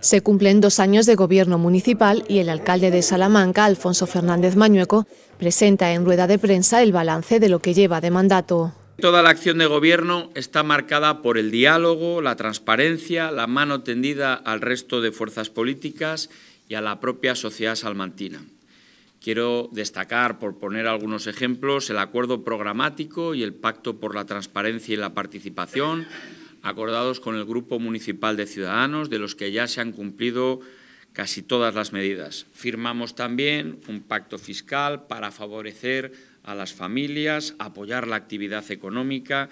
Se cumplen dos años de gobierno municipal y el alcalde de Salamanca, Alfonso Fernández Mañueco, presenta en rueda de prensa el balance de lo que lleva de mandato. Toda la acción de gobierno está marcada por el diálogo, la transparencia, la mano tendida al resto de fuerzas políticas y a la propia sociedad salmantina. Quiero destacar, por poner algunos ejemplos, el acuerdo programático y el pacto por la transparencia y la participación, acordados con el Grupo Municipal de Ciudadanos, de los que ya se han cumplido casi todas las medidas. Firmamos también un pacto fiscal para favorecer a las familias, apoyar la actividad económica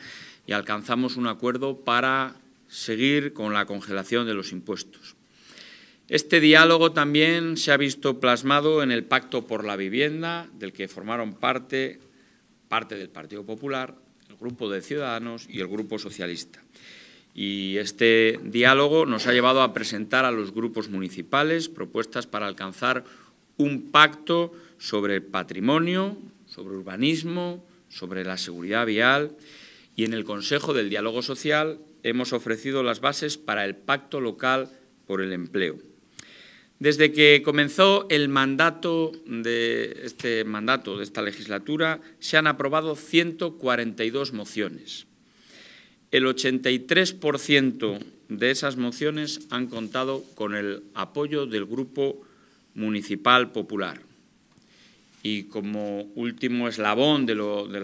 y alcanzamos un acuerdo para seguir con la congelación de los impuestos. Este diálogo también se ha visto plasmado en el Pacto por la Vivienda, del que formaron parte parte del Partido Popular, el Grupo de Ciudadanos y el Grupo Socialista. Y este diálogo nos ha llevado a presentar a los grupos municipales propuestas para alcanzar un pacto sobre patrimonio, sobre urbanismo, sobre la seguridad vial y en el Consejo del Diálogo Social hemos ofrecido las bases para el Pacto Local por el Empleo. Desde que comenzó el mandato de este mandato de esta legislatura se han aprobado 142 mociones el 83% de esas mociones han contado con el apoyo del Grupo Municipal Popular. Y como último eslabón del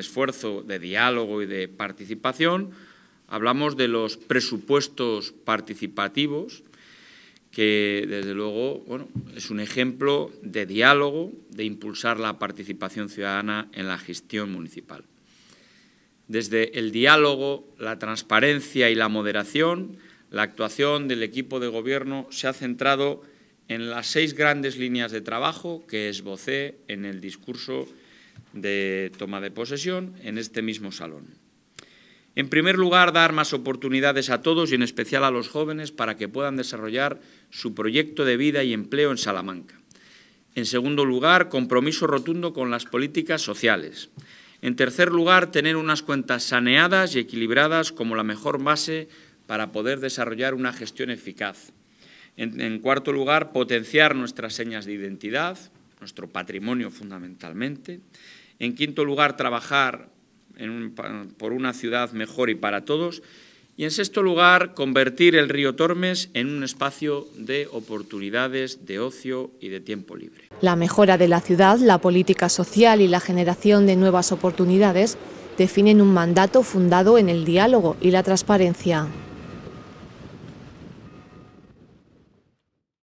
esfuerzo de diálogo y de participación, hablamos de los presupuestos participativos, que desde luego es un ejemplo de diálogo, de impulsar la participación ciudadana en la gestión municipal desde el diálogo, la transparencia y la moderación, la actuación del equipo de gobierno se ha centrado en las seis grandes líneas de trabajo que esbocé en el discurso de toma de posesión en este mismo salón. En primer lugar, dar más oportunidades a todos y en especial a los jóvenes para que puedan desarrollar su proyecto de vida y empleo en Salamanca. En segundo lugar, compromiso rotundo con las políticas sociales. En tercer lugar, tener unas cuentas saneadas y equilibradas como la mejor base para poder desarrollar una gestión eficaz. En, cuarto lugar, potenciar nuestras señas de identidad, nuestro patrimonio fundamentalmente. En quinto lugar, trabajar por una ciudad mejor y para todos. Y en sexto lugar, convertir el río Tormes en un espacio de oportunidades, de ocio y de tiempo libre. La mejora de la ciudad, la política social y la generación de nuevas oportunidades definen un mandato fundado en el diálogo y la transparencia.